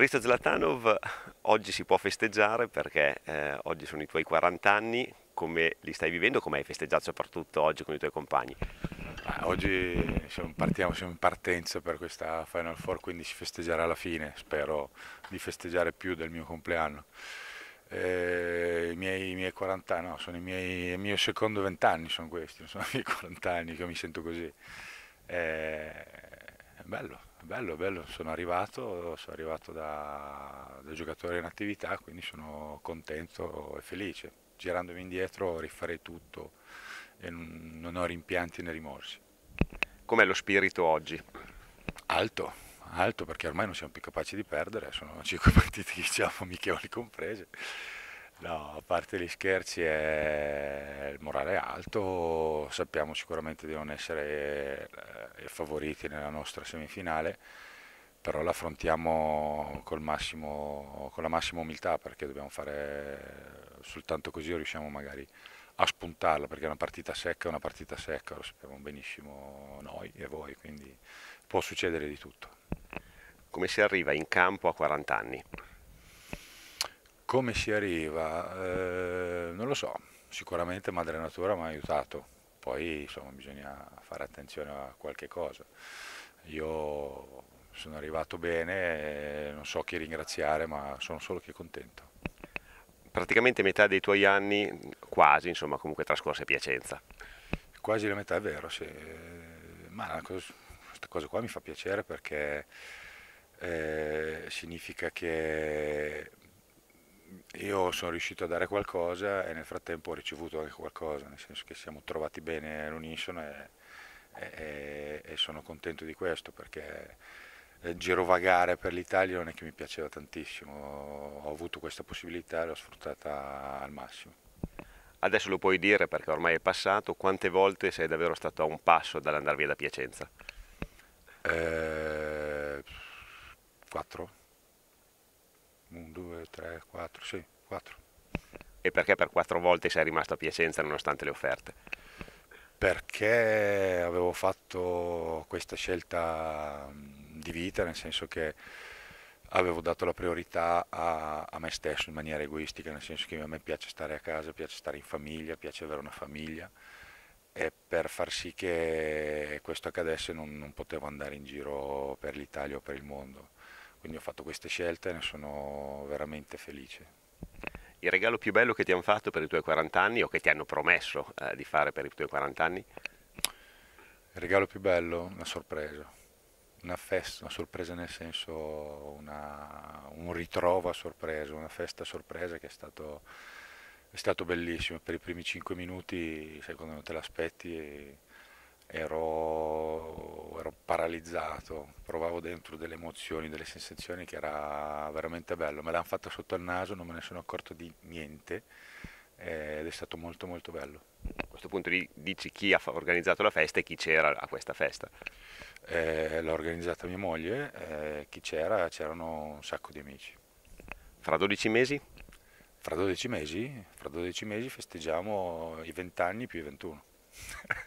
Risto Zlatanov oggi si può festeggiare perché eh, oggi sono i tuoi 40 anni, come li stai vivendo, come hai festeggiato soprattutto oggi con i tuoi compagni? Ah, oggi siamo, partiamo, siamo in partenza per questa Final Four, quindi si festeggerà alla fine, spero di festeggiare più del mio compleanno. Eh, i, miei, i, miei, 40 no, sono i miei, il mio secondo vent'anni sono questi, non sono i miei 40 anni che mi sento così. Eh, bello, bello, bello, sono arrivato, sono arrivato da, da, giocatore in attività, quindi sono contento e felice. Girandomi indietro rifarei tutto e non, ho rimpianti né rimorsi. Com'è lo spirito oggi? Alto, alto perché ormai non siamo più capaci di perdere, sono cinque partite che diciamo, Micheoli comprese. No, a parte gli scherzi, è il morale è alto, sappiamo sicuramente di non essere eh, favoriti nella nostra semifinale, però l'affrontiamo con la massima umiltà perché dobbiamo fare soltanto così riusciamo magari a spuntarla perché è una partita secca, è una partita secca, lo sappiamo benissimo noi e voi, quindi può succedere di tutto. Come si arriva in campo a 40 anni? Come si arriva? Eh, non lo so, sicuramente Madre Natura mi ha aiutato, poi insomma, bisogna fare attenzione a qualche cosa. Io sono arrivato bene, eh, non so chi ringraziare, ma sono solo che contento. Praticamente metà dei tuoi anni, quasi, insomma, comunque trascorsi a Piacenza. Quasi la metà è vero, sì. Ma cosa, questa cosa qua mi fa piacere perché eh, significa che io sono riuscito a dare qualcosa e nel frattempo ho ricevuto anche qualcosa, nel senso che siamo trovati bene all'unisono e, e, e, sono contento di questo perché eh, girovagare per l'Italia non è che mi piaceva tantissimo, ho avuto questa possibilità e l'ho sfruttata al massimo. Adesso lo puoi dire perché ormai è passato, quante volte sei davvero stato a un passo dall'andare via da Piacenza? Eh, quattro. 1, 2, 3, 4, sì, 4. E perché per quattro volte sei rimasto a Piacenza nonostante le offerte? Perché avevo fatto questa scelta di vita, nel senso che avevo dato la priorità a, a, me stesso in maniera egoistica, nel senso che a me piace stare a casa, piace stare in famiglia, piace avere una famiglia e per far sì che questo accadesse non, non potevo andare in giro per l'Italia o per il mondo quindi ho fatto queste scelte e ne sono veramente felice. Il regalo più bello che ti hanno fatto per i tuoi 40 anni o che ti hanno promesso eh, di fare per i tuoi 40 anni? Il regalo più bello? Una sorpresa. Una, festa, una sorpresa nel senso una, un ritrovo a sorpresa, una festa a sorpresa che è stato, è stato bellissimo. Per i primi 5 minuti, secondo me, te l'aspetti e ero, ero paralizzato, provavo dentro delle emozioni, delle sensazioni che era veramente bello, me l'hanno fatta sotto il naso, non me ne sono accorto di niente ed è stato molto molto bello. A questo punto dici chi ha organizzato la festa e chi c'era a questa festa? Eh, l'ha organizzata mia moglie, eh, chi c'era? C'erano un sacco di amici. Fra 12 mesi? Fra 12 mesi, fra 12 mesi festeggiamo i 20 anni più i 21.